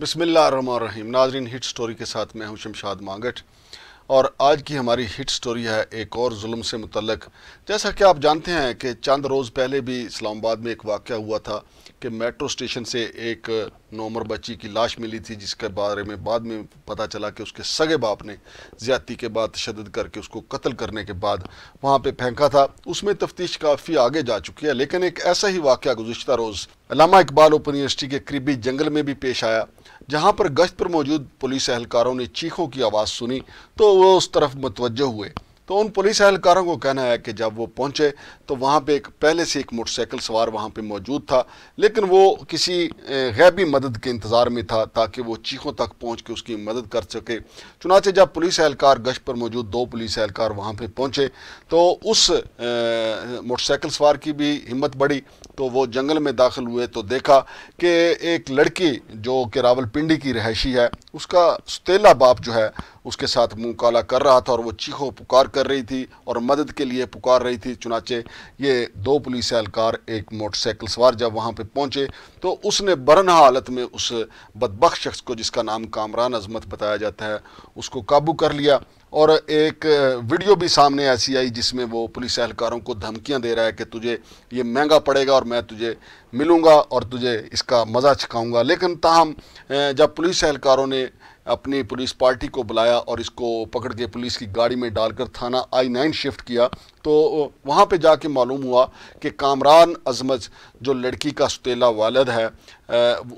बसमिल्लाम नाजरीन hit story के साथ मैं हूं शमशाद मांगट और आज की हमारी हिट स्टोरी है एक और जुल्म से मुतलक जैसा कि आप जानते हैं कि चंद रोज़ पहले भी इस्लामाबाद में एक वाक़ हुआ था कि मेट्रो स्टेशन से एक नौमर बच्ची की लाश मिली थी जिसके बारे में बाद में पता चला कि उसके सगे बाप ने ज़्यादती के बाद तशद करके उसको कत्ल करने के बाद वहाँ पर फेंका था उसमें तफ्तीश काफ़ी आगे जा चुकी है लेकिन एक ऐसा ही वाक़ गुजशत रोज़ अलामा इकबाल ओपन यूनिवर्सिटी के करीबी जंगल में भी पेश आया जहां पर गश्त पर मौजूद पुलिस एहलकारों ने चीखों की आवाज़ सुनी तो वो उस तरफ मुतवजह हुए तो उन पुलिस एहलकारों को कहना है कि जब वो पहुंचे तो वहाँ पे एक पहले से एक मोटरसाइकिल सवार वहाँ पे मौजूद था लेकिन वो किसी गैबी मदद के इंतज़ार में था ताकि वो चीखों तक पहुँच के उसकी मदद कर सके चुनाचे जब पुलिस एहलकार गश्त पर मौजूद दो पुलिस एहलकार वहाँ पर पहुँचे तो उस मोटरसाइकिल सवार की भी हिम्मत बढ़ी तो वो जंगल में दाखिल हुए तो देखा कि एक लड़की जो कि रावलपिंडी की रहायशी है उसका सतीला बाप जो है उसके साथ मुंह काला कर रहा था और वो चीखों पुकार कर रही थी और मदद के लिए पुकार रही थी चुनाचे ये दो पुलिस एहलकार एक मोटरसाइकिल सवार जब वहाँ पर पहुँचे तो उसने बरन हालत में उस बदबक शख्स को जिसका नाम कामरान अजमत बताया जाता है उसको काबू कर लिया और एक वीडियो भी सामने ऐसी आई जिसमें वो पुलिस एहलकारों को धमकियां दे रहा है कि तुझे ये महंगा पड़ेगा और मैं तुझे मिलूँगा और तुझे इसका मज़ा चखाऊंगा लेकिन ताहम जब पुलिस एहलकारों ने अपनी पुलिस पार्टी को बुलाया और इसको पकड़ के पुलिस की गाड़ी में डालकर थाना आई नाइन शिफ्ट किया तो वहाँ पे जाके मालूम हुआ कि कामरान अजमज जो लड़की का सतीला वालद है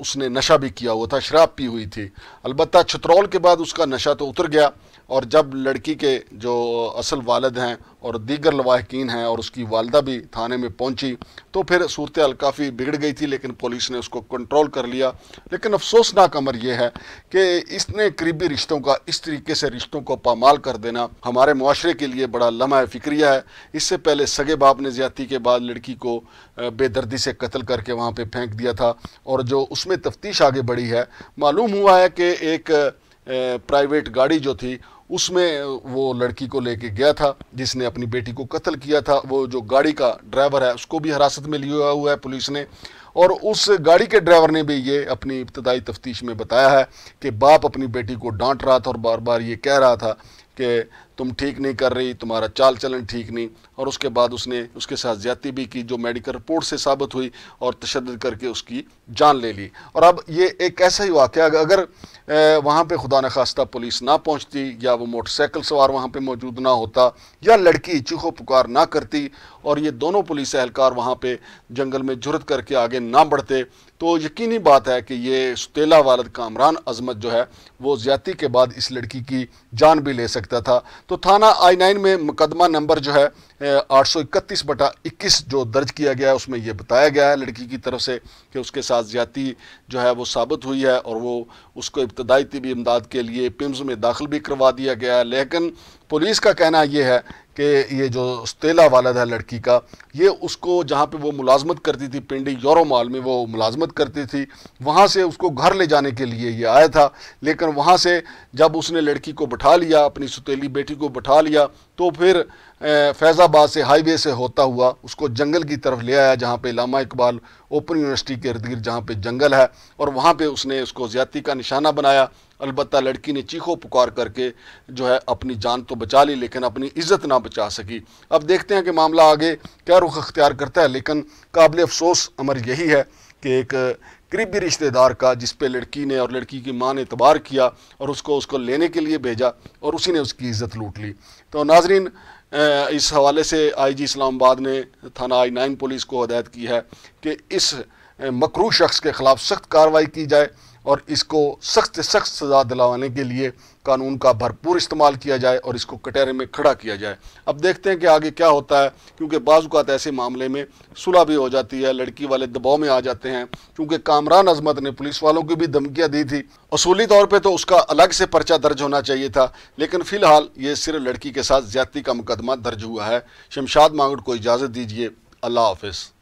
उसने नशा भी किया हुआ था शराब पी हुई थी अलबत् छतरौल के बाद उसका नशा तो उतर गया और जब लड़की के जो असल वालद हैं और दीगर लवाहकिन हैं और उसकी वालदा भी थाने में पहुंची तो फिर सूरत हाल काफ़ी बिगड़ गई थी लेकिन पुलिस ने उसको कंट्रोल कर लिया लेकिन अफसोसनाक अमर यह है कि इसने करीबी रिश्तों का इस तरीके से रिश्तों को पामाल कर देना हमारे माशरे के लिए बड़ा लम्हा फिक्रिया है इससे पहले सगे बाप ने ज्यादती के बाद लड़की को बेदर्दी से कत्ल करके वहाँ पे फेंक दिया था और जो उसमें तफ्तीश आगे बढ़ी है मालूम हुआ है कि एक प्राइवेट गाड़ी जो थी उसमें वो लड़की को लेके गया था जिसने अपनी बेटी को कत्ल किया था वो जो गाड़ी का ड्राइवर है उसको भी हिरासत में लिया हुआ है पुलिस ने और उस गाड़ी के ड्राइवर ने भी ये अपनी इब्तदाई तफ्तीश में बताया है कि बाप अपनी बेटी को डांट रहा था और बार बार ये कह रहा था कि तुम ठीक नहीं कर रही तुम्हारा चाल चलन ठीक नहीं और उसके बाद उसने उसके साथ ज्यादा भी की जो मेडिकल रिपोर्ट से साबित हुई और तशद करके उसकी जान ले ली और अब ये एक ऐसा ही वाक़ अगर वहाँ पर खुदा न खास्ता पुलिस ना पहुँचती या वो मोटरसाइकिल सवार वहाँ पर मौजूद ना होता या लड़की चूहो पुकार ना करती और ये दोनों पुलिस एहलकार वहाँ पर जंगल में जुरत करके आगे ना बढ़ते तो यकीनी बात है कि ये सुतेला वालद कामरान अजमत जो है वो ज्यादा के बाद इस लड़की की जान भी ले सकता था तो थाना आई नाइन में मुकदमा नंबर जो है आठ सौ इकतीस बटा इक्कीस जो दर्ज किया गया है उसमें यह बताया गया है लड़की की तरफ से कि उसके साथ ज़्यादती जो है वो साबित हुई है और वो उसको इब्तदाई तबी इमदाद के लिए पिम्स में दाखिल भी करवा दिया गया है लेकिन पुलिस का कहना यह है कि ये जो स्तेला वाला था लड़की का ये उसको जहाँ पे वो मुलाजमत करती थी पिंडी यूरो मॉल में वो मुलाजमत करती थी वहाँ से उसको घर ले जाने के लिए ये आया था लेकिन वहाँ से जब उसने लड़की को बैठा लिया अपनी सतीली बेटी को बैठा लिया तो फिर फैज़ाबाद से हाईवे से होता हुआ उसको जंगल की तरफ ले आया जहाँ पे लामा इकबाल ओपन यूनिवर्सिटी के इर्द गिर्द जहाँ पर जंगल है और वहाँ पे उसने उसको ज़्यादती का निशाना बनाया अलबत् लड़की ने चीखों पुकार करके जो है अपनी जान तो बचा ली लेकिन अपनी इज़्ज़त ना बचा सकी अब देखते हैं कि मामला आगे क्या रुख अख्तियार करता है लेकिन काबिल अफसोस अमर यही है कि एक करीबी रिश्तेदार का जिस पे लड़की ने और लड़की की माँ ने तबार किया और उसको उसको लेने के लिए भेजा और उसी ने उसकी इज़्ज़त लूट ली तो नाजरीन इस हवाले से आई जी इस्लामाबाद ने थाना आई नाइन पुलिस को हदायत की है कि इस मकरू शख्स के ख़िलाफ़ सख्त कार्रवाई की जाए और इसको सख्त से सख्त सज़ा दिलाने के लिए कानून का भरपूर इस्तेमाल किया जाए और इसको कटहरे में खड़ा किया जाए अब देखते हैं कि आगे क्या होता है क्योंकि बाजूकात ऐसे मामले में सुलह भी हो जाती है लड़की वाले दबाव में आ जाते हैं क्योंकि कामरान अजमत ने पुलिस वालों की भी धमकियाँ दी थी असूली तौर पर तो उसका अलग से पर्चा दर्ज होना चाहिए था लेकिन फ़िलहाल ये सिर्फ लड़की के साथ ज्यादती का मुकदमा दर्ज हुआ है शमशाद मांगड़ को इजाज़त दीजिए अल्लाह हाफिज़